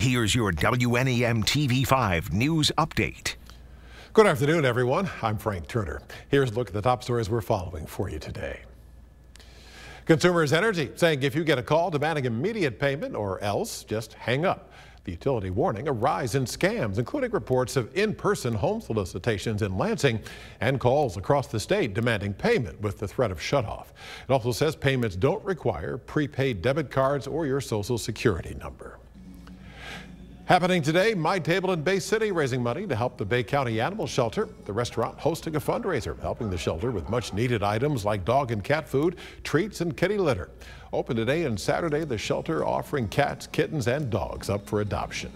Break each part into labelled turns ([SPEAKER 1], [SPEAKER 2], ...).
[SPEAKER 1] Here's your WNEM TV5 news update. Good afternoon, everyone. I'm Frank Turner. Here's a look at the top stories we're following for you today. Consumers Energy saying if you get a call demanding immediate payment or else, just hang up. The utility warning a rise in scams, including reports of in-person home solicitations in Lansing and calls across the state demanding payment with the threat of shutoff. It also says payments don't require prepaid debit cards or your social security number. Happening today, My Table in Bay City raising money to help the Bay County Animal Shelter. The restaurant hosting a fundraiser, helping the shelter with much needed items like dog and cat food, treats, and kitty litter. Open today and Saturday, the shelter offering cats, kittens, and dogs up for adoption.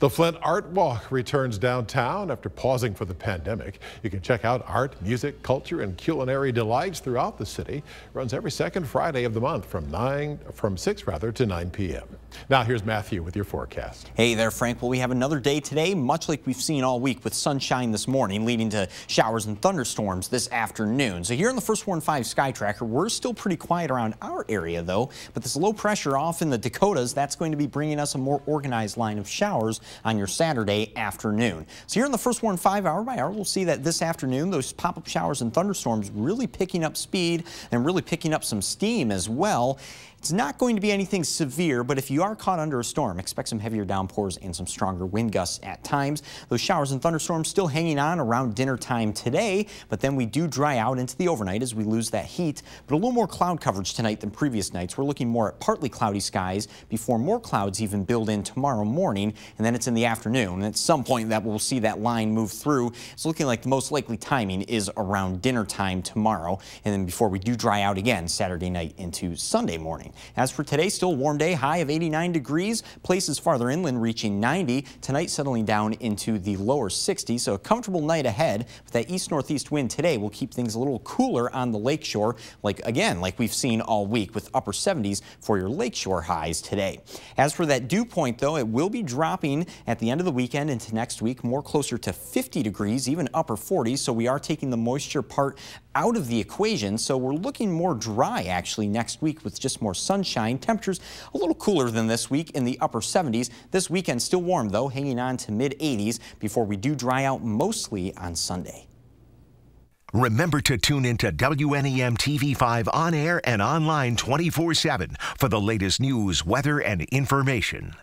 [SPEAKER 1] The Flint Art Walk returns downtown after pausing for the pandemic. You can check out art, music, culture, and culinary delights throughout the city. Runs every second Friday of the month from 9 from 6 rather to 9 p.m. Now here's Matthew with your
[SPEAKER 2] forecast. Hey there, Frank. Well, we have another day today, much like we've seen all week with sunshine this morning, leading to showers and thunderstorms this afternoon. So here on the first one five sky tracker, we're still pretty quiet around our area though, but this low pressure off in the Dakotas, that's going to be bringing us a more organized line of showers on your Saturday afternoon. So here in the first one five hour by hour, we'll see that this afternoon, those pop-up showers and thunderstorms really picking up speed and really picking up some steam as well. It's not going to be anything severe, but if you are caught under a storm, expect some heavier downpours and some stronger wind gusts at times. Those showers and thunderstorms still hanging on around dinner time today, but then we do dry out into the overnight as we lose that heat, but a little more cloud coverage tonight than previous nights. We're looking more at partly cloudy skies before more clouds even build in tomorrow morning, and then minutes in the afternoon. And at some point that we'll see that line move through. It's looking like the most likely timing is around dinner time tomorrow. And then before we do dry out again Saturday night into Sunday morning. As for today, still warm day, high of 89 degrees. Places farther inland reaching 90. Tonight settling down into the lower 60s. So a comfortable night ahead. But that east northeast wind today will keep things a little cooler on the lakeshore. Like again, like we've seen all week with upper 70s for your lakeshore highs today. As for that dew point, though, it will be dropping at the end of the weekend into next week, more closer to 50 degrees, even upper 40s. So we are taking the moisture part out of the equation. So we're looking more dry actually next week with just more sunshine. Temperatures a little cooler than this week in the upper 70s. This weekend still warm though, hanging on to mid 80s before we do dry out mostly on Sunday. Remember to tune into WNEM TV5 on air and online 24 7 for the latest news, weather, and information.